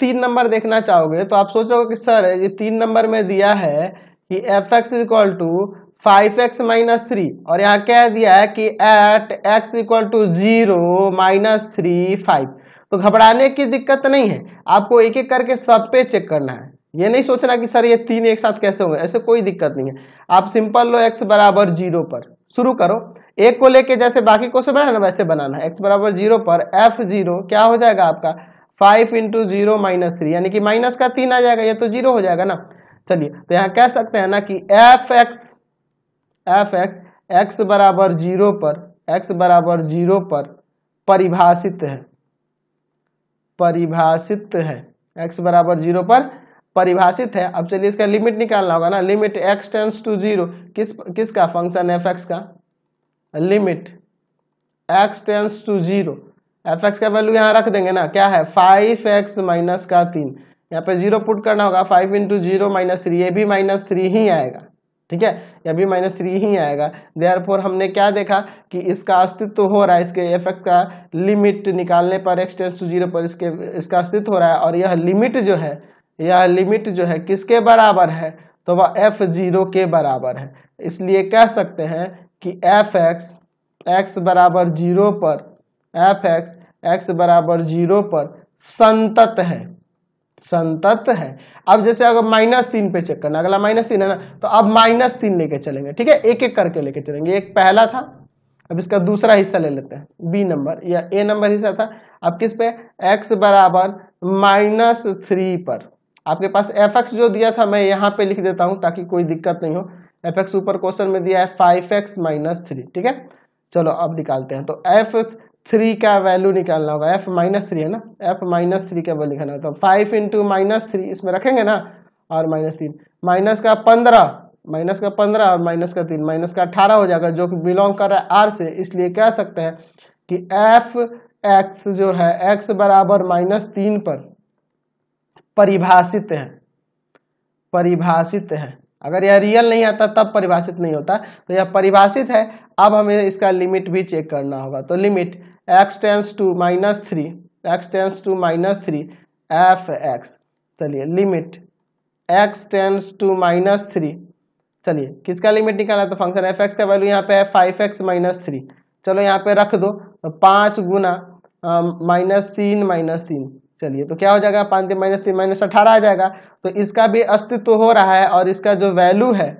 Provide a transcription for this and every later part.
तीन नंबर देखना चाहोगे तो आप सोच रहे हो कि सर ये तीन नंबर में दिया है कि F X equal to five X minus three और यहाँ कह दिया है कि at X equal to zero minus three five तो घबराने की दिक्कत नहीं है आपको एक एक करके सब पे चेक करना है ये नहीं सोचना कि सर ये तीन एक साथ कैसे होंगे ऐसे कोई दिक्कत नहीं है आप सिंपल लो एक्स बराबर जीरो पर शुरू करो एक को लेके जैसे बाकी क्वेश्चन बनाना वैसे बनाना है एक्स बराबर जीरो पर एफ जीरो क्या हो जाएगा आपका five into zero minus three यानी कि माइनस का तीन आ जाएगा ये तो जीरो हो जाएगा ना चलिए तो यहाँ कह सकते हैं ना कि F X F X X बराबर जीरो पर एक्स बराबर जीरो पर परिभाषित है परिभाषित है एक्स बराबर जीरो पर परिभाषित है अब चलिए इसका लिमिट निकालना होगा ना limit X tends to zero किस किसका फंक्शन एफ एक्स का limit X tends to zero F X का वैल्यू यहाँ रख देंगे ना क्या है फाइव एक्स माइनस का तीन यहाँ पे जीरो पुट करना होगा five into zero minus three ये भी माइनस थ्री ही आएगा ठीक है यह भी माइनस थ्री ही आएगा देयर हमने क्या देखा कि इसका अस्तित्व हो रहा है इसके एफ एक्स का लिमिट निकालने पर एक्स टेंस टू जीरो पर इसके इसका अस्तित्व हो रहा है और यह लिमिट जो है यह लिमिट जो है किसके बराबर है तो वह एफ जीरो के बराबर है इसलिए कह सकते हैं कि एफ एक्स एक्स बराबर जीरो पर एफ एक्स एक्स बराबर जीरो पर संतत है संतत है अब जैसे अगर माइनस तीन पे चेक करना अगला माइनस तीन है ना तो अब माइनस तीन लेके चलेंगे ठीक है एक एक करके लेके चलेंगे एक पहला था अब इसका दूसरा हिस्सा ले लेते हैं बी नंबर या ए नंबर हिस्सा था अब किस पे एक्स बराबर माइनस थ्री पर आपके पास एफ एक्स जो दिया था मैं यहाँ पे लिख देता हूँ ताकि कोई दिक्कत नहीं हो एफ एक्स ऊपर क्वेश्चन में दिया है फाइव एक्स माइनस थ्री ठीक है चलो अब निकालते हैं तो एफ थ्री का वैल्यू निकालना होगा एफ माइनस थ्री है ना एफ माइनस थ्री का वैल्यू निकालना तो फाइव इंटू माइनस थ्री इसमें रखेंगे ना और माइनस तीन माइनस का पंद्रह माइनस का पंद्रह और माइनस का तीन माइनस का अठारह हो जाएगा जो कि बिलोंग कर रहा है आर से इसलिए कह सकते हैं कि एफ एक्स जो है एक्स बराबर माइनस तीन पर परिभाषित है परिभाषित है अगर यह रियल नहीं आता तब परिभाषित नहीं होता तो यह परिभाषित है अब हमें इसका लिमिट भी चेक करना होगा तो limit X tends to minus three X tends to minus three F X चलिए limit X tends to minus three चलिए किसका लिमिट है तो फंक्शन एफ एक्स का वैल्यू यहाँ पे है फाइव एक्स माइनस थ्री चलो यहाँ पे रख दो तो पाँच गुना माइनस तीन माइनस तीन चलिए तो क्या हो जाएगा पाँच तीन माइनस तीन माइनस अठारह आ जाएगा तो इसका भी अस्तित्व हो रहा है और इसका जो वैल्यू है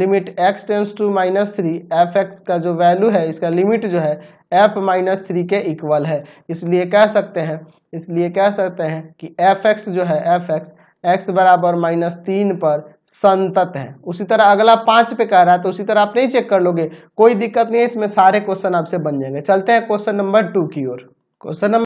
limit x tends to minus three F X का जो वैल्यू है इसका लिमिट जो है f माइनस थ्री के इक्वल है इसलिए कह सकते हैं इसलिए कह सकते हैं कि एफ एक्स जो है एफ एक्स एक्स बराबर माइनस तीन पर संतत है उसी तरह अगला पाँच पे कह रहा है तो उसी तरह आप नहीं चेक कर लोगे कोई दिक्कत नहीं है इसमें सारे क्वेश्चन आपसे बन जाएंगे चलते हैं क्वेश्चन नंबर टू की ओर क्वेश्चन नंबर